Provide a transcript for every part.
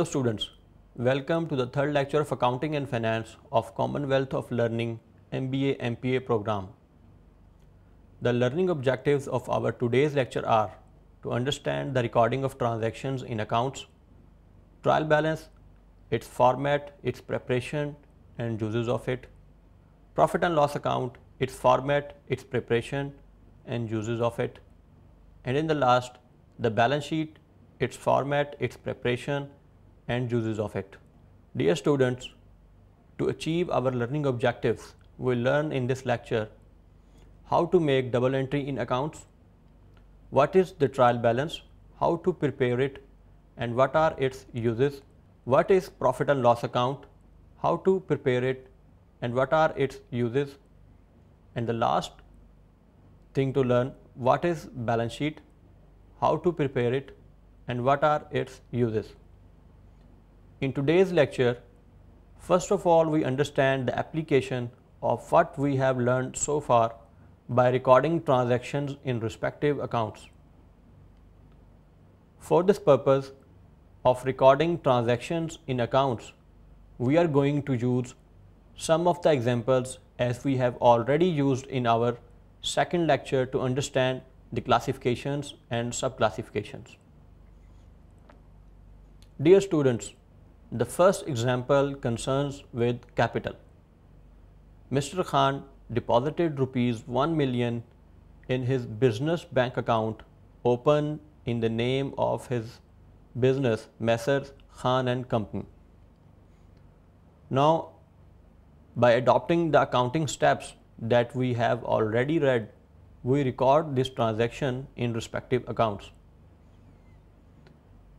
Hello students, welcome to the third lecture of Accounting and Finance of Commonwealth of Learning MBA MPA program. The learning objectives of our today's lecture are to understand the recording of transactions in accounts, trial balance, its format, its preparation and uses of it, profit and loss account, its format, its preparation and uses of it, and in the last, the balance sheet, its format, its preparation and uses of it. Dear students, to achieve our learning objectives, we will learn in this lecture how to make double entry in accounts, what is the trial balance, how to prepare it and what are its uses, what is profit and loss account, how to prepare it and what are its uses and the last thing to learn what is balance sheet, how to prepare it and what are its uses. In today's lecture, first of all we understand the application of what we have learned so far by recording transactions in respective accounts. For this purpose of recording transactions in accounts, we are going to use some of the examples as we have already used in our second lecture to understand the classifications and subclassifications. Dear students, the first example concerns with capital. Mr. Khan deposited rupees 1 million in his business bank account opened in the name of his business Messrs. Khan and Company. Now, by adopting the accounting steps that we have already read, we record this transaction in respective accounts.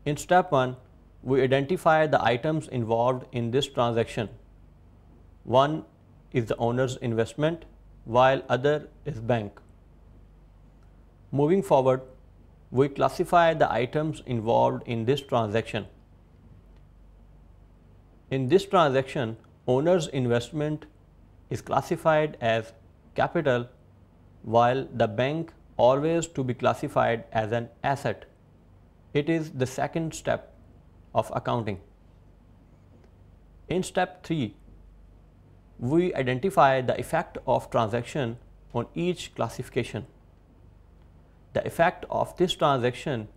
In step 1, we identify the items involved in this transaction. One is the owner's investment while other is bank. Moving forward, we classify the items involved in this transaction. In this transaction, owner's investment is classified as capital while the bank always to be classified as an asset. It is the second step of accounting. In step 3, we identify the effect of transaction on each classification. The effect of this transaction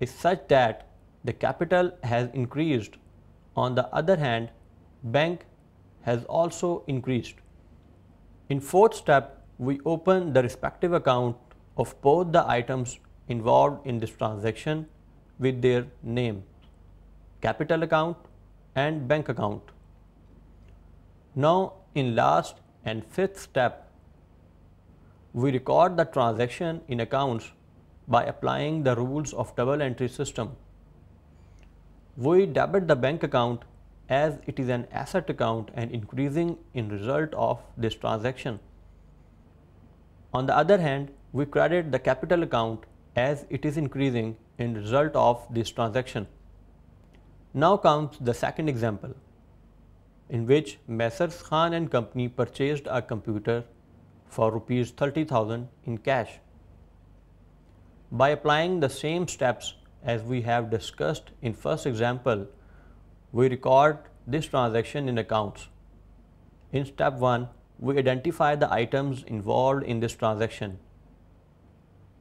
is such that the capital has increased. On the other hand, bank has also increased. In fourth step, we open the respective account of both the items involved in this transaction with their name capital account and bank account. Now in last and fifth step, we record the transaction in accounts by applying the rules of double entry system. We debit the bank account as it is an asset account and increasing in result of this transaction. On the other hand, we credit the capital account as it is increasing in result of this transaction. Now comes the second example in which Messrs Khan and company purchased a computer for rupees 30,000 in cash. By applying the same steps as we have discussed in first example, we record this transaction in accounts. In step 1, we identify the items involved in this transaction.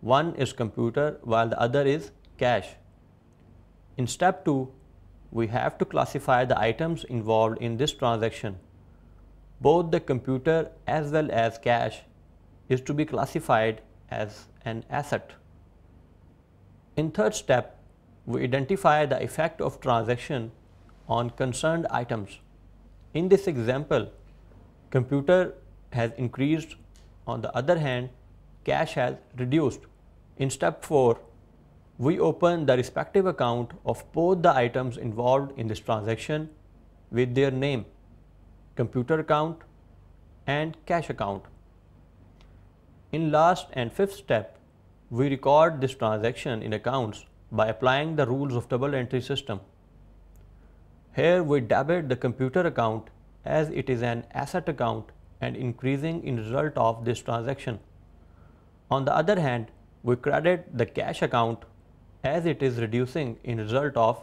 One is computer while the other is cash. In step 2, we have to classify the items involved in this transaction. Both the computer as well as cash is to be classified as an asset. In third step, we identify the effect of transaction on concerned items. In this example, computer has increased, on the other hand, cash has reduced. In step 4, we open the respective account of both the items involved in this transaction with their name, computer account and cash account. In last and fifth step, we record this transaction in accounts by applying the rules of double entry system. Here we debit the computer account as it is an asset account and increasing in result of this transaction. On the other hand, we credit the cash account as it is reducing in result of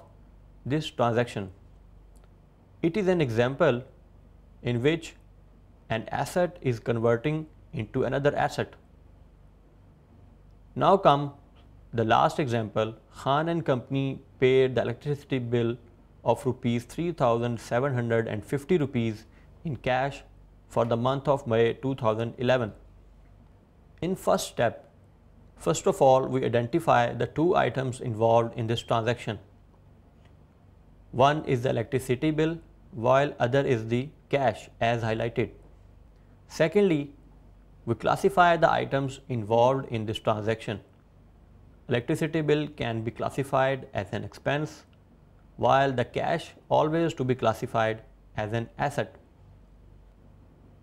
this transaction. It is an example in which an asset is converting into another asset. Now come the last example, Khan and company paid the electricity bill of rupees 3750 rupees in cash for the month of May 2011. In first step, First of all, we identify the two items involved in this transaction. One is the electricity bill while other is the cash as highlighted. Secondly, we classify the items involved in this transaction. Electricity bill can be classified as an expense while the cash always to be classified as an asset.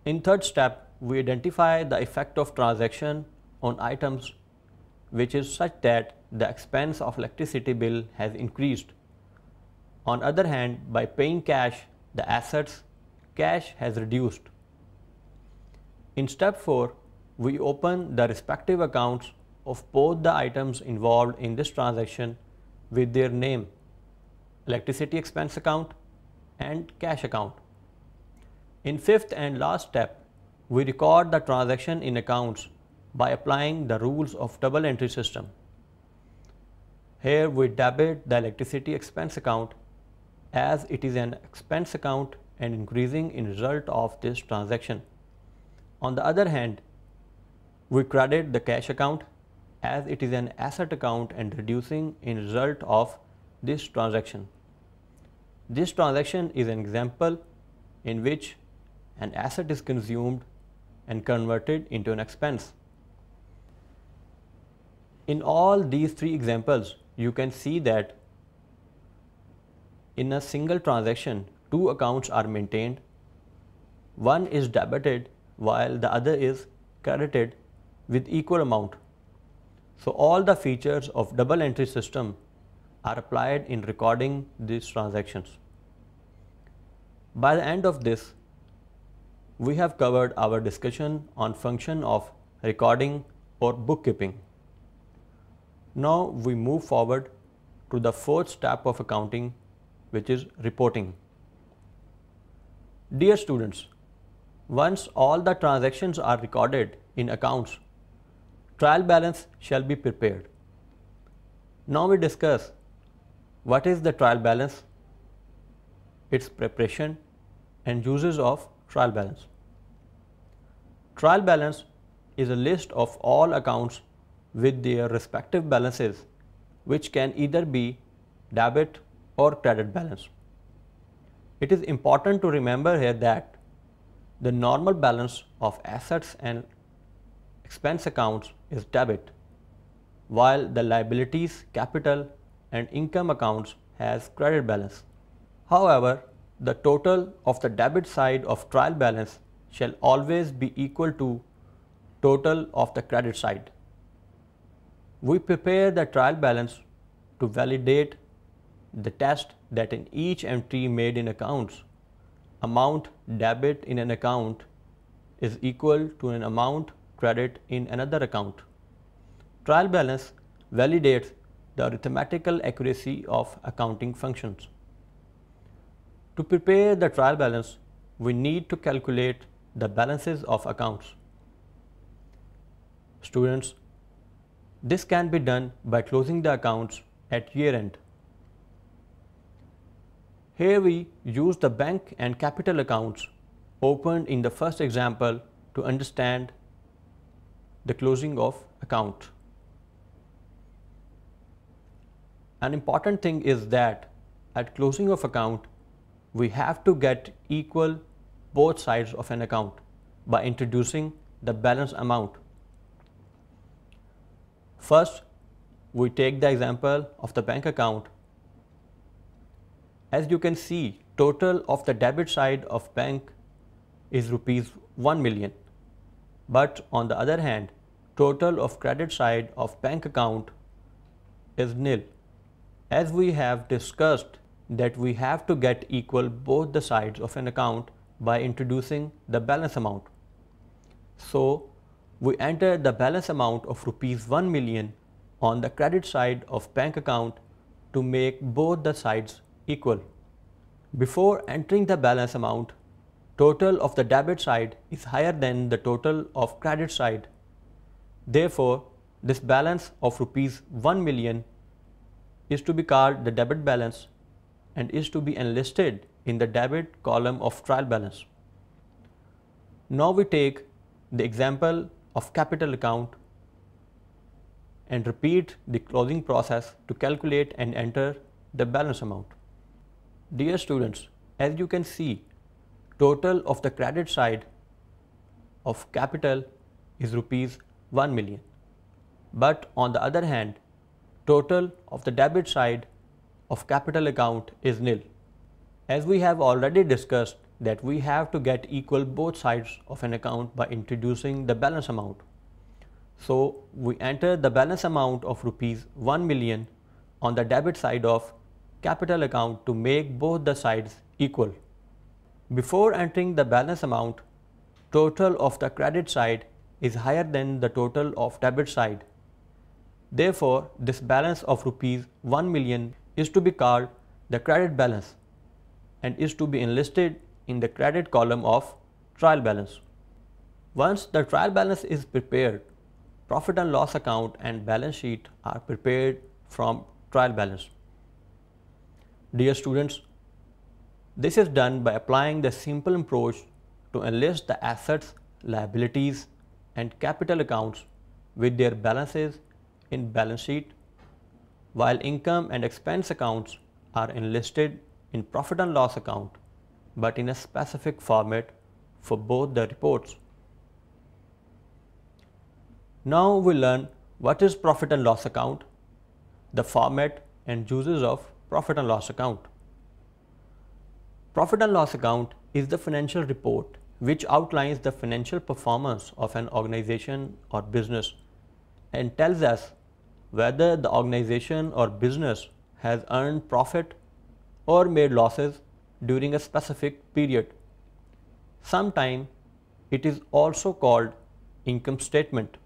In third step, we identify the effect of transaction on items which is such that the expense of electricity bill has increased. On other hand, by paying cash, the assets cash has reduced. In step 4, we open the respective accounts of both the items involved in this transaction with their name, electricity expense account and cash account. In fifth and last step, we record the transaction in accounts by applying the rules of double entry system. Here we debit the electricity expense account as it is an expense account and increasing in result of this transaction. On the other hand, we credit the cash account as it is an asset account and reducing in result of this transaction. This transaction is an example in which an asset is consumed and converted into an expense in all these three examples you can see that in a single transaction two accounts are maintained one is debited while the other is credited with equal amount so all the features of double entry system are applied in recording these transactions by the end of this we have covered our discussion on function of recording or bookkeeping now we move forward to the fourth step of accounting which is reporting. Dear students, once all the transactions are recorded in accounts, trial balance shall be prepared. Now we discuss what is the trial balance, its preparation and uses of trial balance. Trial balance is a list of all accounts with their respective balances which can either be debit or credit balance. It is important to remember here that the normal balance of assets and expense accounts is debit while the liabilities, capital and income accounts has credit balance. However, the total of the debit side of trial balance shall always be equal to total of the credit side we prepare the trial balance to validate the test that in each entry made in accounts, amount debit in an account is equal to an amount credit in another account. Trial balance validates the arithmetical accuracy of accounting functions. To prepare the trial balance, we need to calculate the balances of accounts. Students, this can be done by closing the accounts at year end. Here we use the bank and capital accounts opened in the first example to understand the closing of account. An important thing is that at closing of account, we have to get equal both sides of an account by introducing the balance amount First, we take the example of the bank account. As you can see, total of the debit side of bank is rupees 1 million. But on the other hand, total of credit side of bank account is nil. As we have discussed that we have to get equal both the sides of an account by introducing the balance amount. So we enter the balance amount of rupees 1 million on the credit side of bank account to make both the sides equal. Before entering the balance amount, total of the debit side is higher than the total of credit side. Therefore, this balance of rupees 1 million is to be called the debit balance and is to be enlisted in the debit column of trial balance. Now we take the example of capital account and repeat the closing process to calculate and enter the balance amount. Dear students, as you can see, total of the credit side of capital is rupees 1 million. But on the other hand, total of the debit side of capital account is nil. As we have already discussed, that we have to get equal both sides of an account by introducing the balance amount. So we enter the balance amount of rupees 1 million on the debit side of capital account to make both the sides equal. Before entering the balance amount, total of the credit side is higher than the total of debit side. Therefore, this balance of rupees 1 million is to be called the credit balance and is to be enlisted in the credit column of trial balance. Once the trial balance is prepared, profit and loss account and balance sheet are prepared from trial balance. Dear students, this is done by applying the simple approach to enlist the assets, liabilities and capital accounts with their balances in balance sheet while income and expense accounts are enlisted in profit and loss account but in a specific format for both the reports. Now we learn what is profit and loss account, the format and uses of profit and loss account. Profit and loss account is the financial report which outlines the financial performance of an organization or business and tells us whether the organization or business has earned profit or made losses during a specific period. sometime it is also called income statement.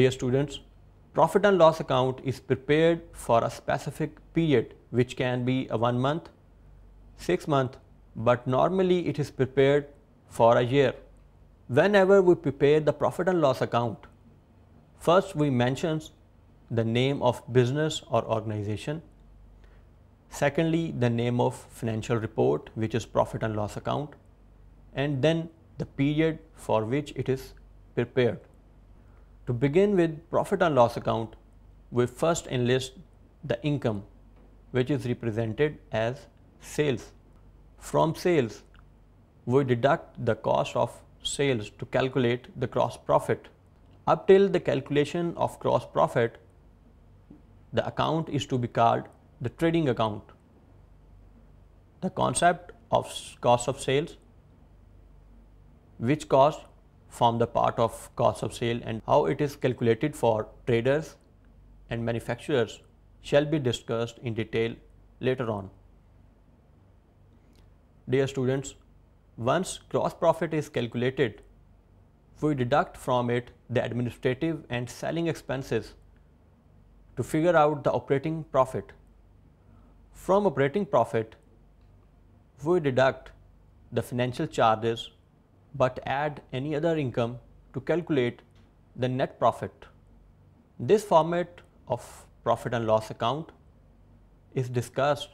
Dear students, profit and loss account is prepared for a specific period which can be a 1 month, 6 month but normally it is prepared for a year. Whenever we prepare the profit and loss account, first we mention the name of business or organization Secondly, the name of financial report, which is profit and loss account, and then the period for which it is prepared. To begin with profit and loss account, we first enlist the income, which is represented as sales. From sales, we deduct the cost of sales to calculate the gross profit. Up till the calculation of gross profit, the account is to be called the trading account, the concept of cost of sales, which cost form the part of cost of sale and how it is calculated for traders and manufacturers shall be discussed in detail later on. Dear students, once gross profit is calculated, we deduct from it the administrative and selling expenses to figure out the operating profit. From operating profit, we deduct the financial charges but add any other income to calculate the net profit. This format of profit and loss account is discussed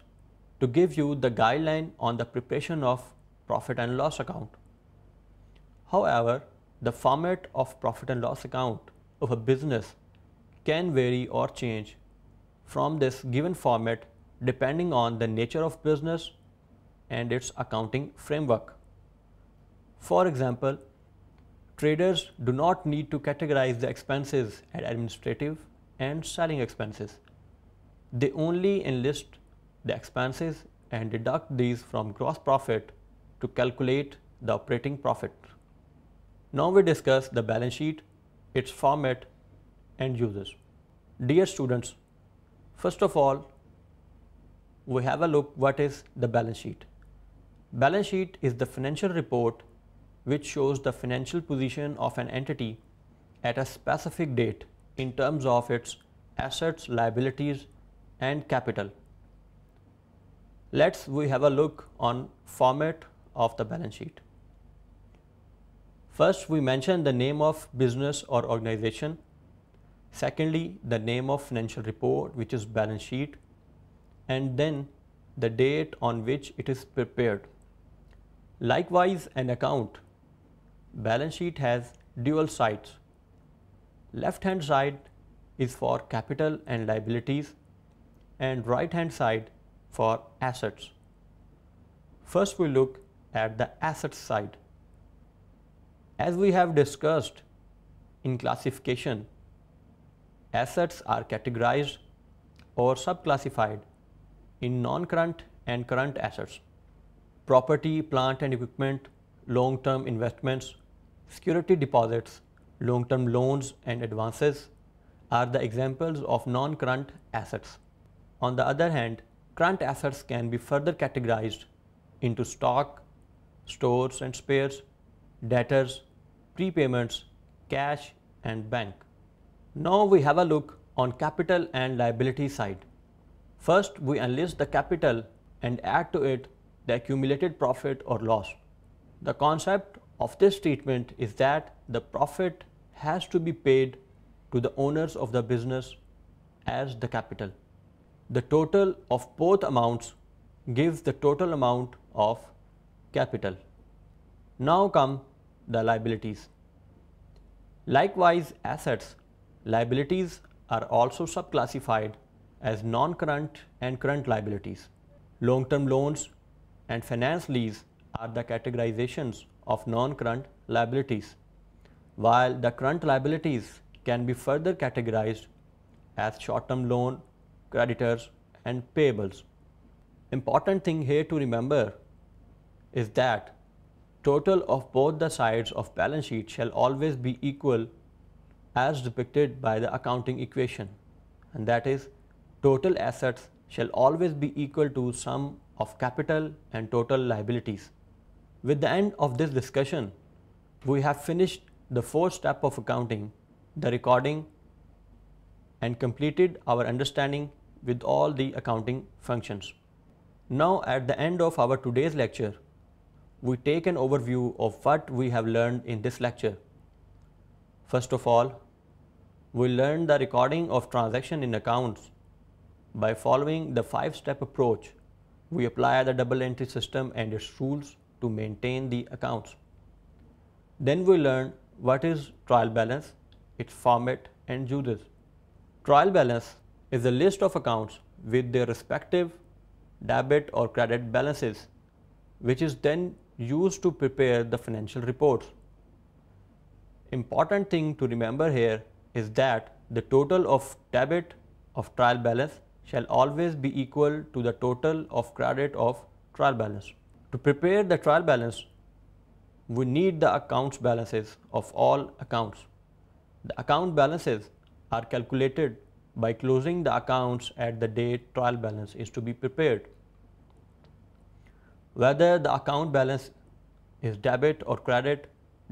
to give you the guideline on the preparation of profit and loss account. However, the format of profit and loss account of a business can vary or change from this given format depending on the nature of business and its accounting framework. For example, traders do not need to categorize the expenses as administrative and selling expenses. They only enlist the expenses and deduct these from gross profit to calculate the operating profit. Now we discuss the balance sheet, its format and uses. Dear students, first of all, we have a look what is the balance sheet. Balance sheet is the financial report which shows the financial position of an entity at a specific date in terms of its assets, liabilities and capital. Let's we have a look on format of the balance sheet. First, we mention the name of business or organization. Secondly, the name of financial report, which is balance sheet and then the date on which it is prepared. Likewise, an account balance sheet has dual sides. Left hand side is for capital and liabilities and right hand side for assets. First we look at the assets side. As we have discussed in classification, assets are categorized or subclassified in non-current and current assets, property, plant and equipment, long-term investments, security deposits, long-term loans and advances are the examples of non-current assets. On the other hand, current assets can be further categorized into stock, stores and spares, debtors, prepayments, cash and bank. Now we have a look on capital and liability side. First, we enlist the capital and add to it the accumulated profit or loss. The concept of this treatment is that the profit has to be paid to the owners of the business as the capital. The total of both amounts gives the total amount of capital. Now come the liabilities. Likewise assets, liabilities are also subclassified as non-current and current liabilities. Long-term loans and finance lease are the categorizations of non-current liabilities, while the current liabilities can be further categorized as short-term loan, creditors and payables. Important thing here to remember is that total of both the sides of balance sheet shall always be equal as depicted by the accounting equation and that is total assets shall always be equal to sum of capital and total liabilities. With the end of this discussion, we have finished the fourth step of accounting, the recording and completed our understanding with all the accounting functions. Now at the end of our today's lecture, we take an overview of what we have learned in this lecture. First of all, we learned the recording of transaction in accounts by following the five-step approach, we apply the double entry system and its rules to maintain the accounts. Then we learn what is trial balance, its format and uses. Trial balance is a list of accounts with their respective debit or credit balances, which is then used to prepare the financial reports. Important thing to remember here is that the total of debit of trial balance shall always be equal to the total of credit of trial balance. To prepare the trial balance, we need the accounts balances of all accounts. The account balances are calculated by closing the accounts at the date trial balance is to be prepared. Whether the account balance is debit or credit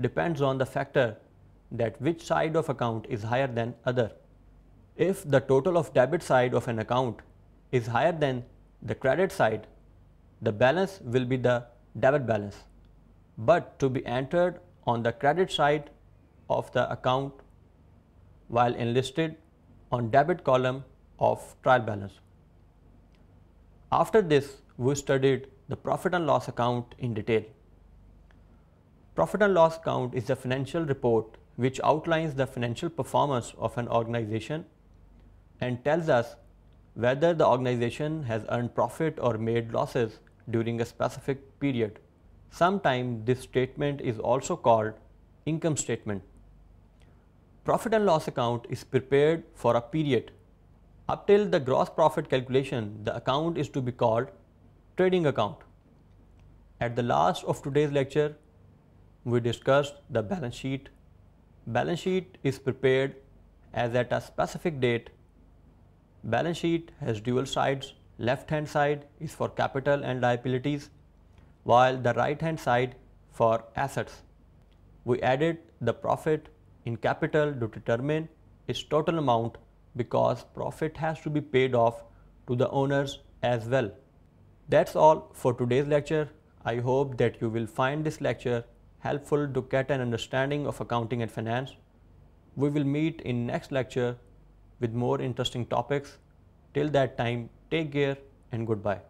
depends on the factor that which side of account is higher than other. If the total of debit side of an account is higher than the credit side, the balance will be the debit balance, but to be entered on the credit side of the account while enlisted on debit column of trial balance. After this, we studied the profit and loss account in detail. Profit and loss account is a financial report which outlines the financial performance of an organization and tells us whether the organization has earned profit or made losses during a specific period. Sometimes this statement is also called income statement. Profit and loss account is prepared for a period. Up till the gross profit calculation, the account is to be called trading account. At the last of today's lecture, we discussed the balance sheet. Balance sheet is prepared as at a specific date Balance sheet has dual sides. Left hand side is for capital and liabilities, while the right hand side for assets. We added the profit in capital to determine its total amount because profit has to be paid off to the owners as well. That's all for today's lecture. I hope that you will find this lecture helpful to get an understanding of accounting and finance. We will meet in next lecture with more interesting topics. Till that time, take care and goodbye.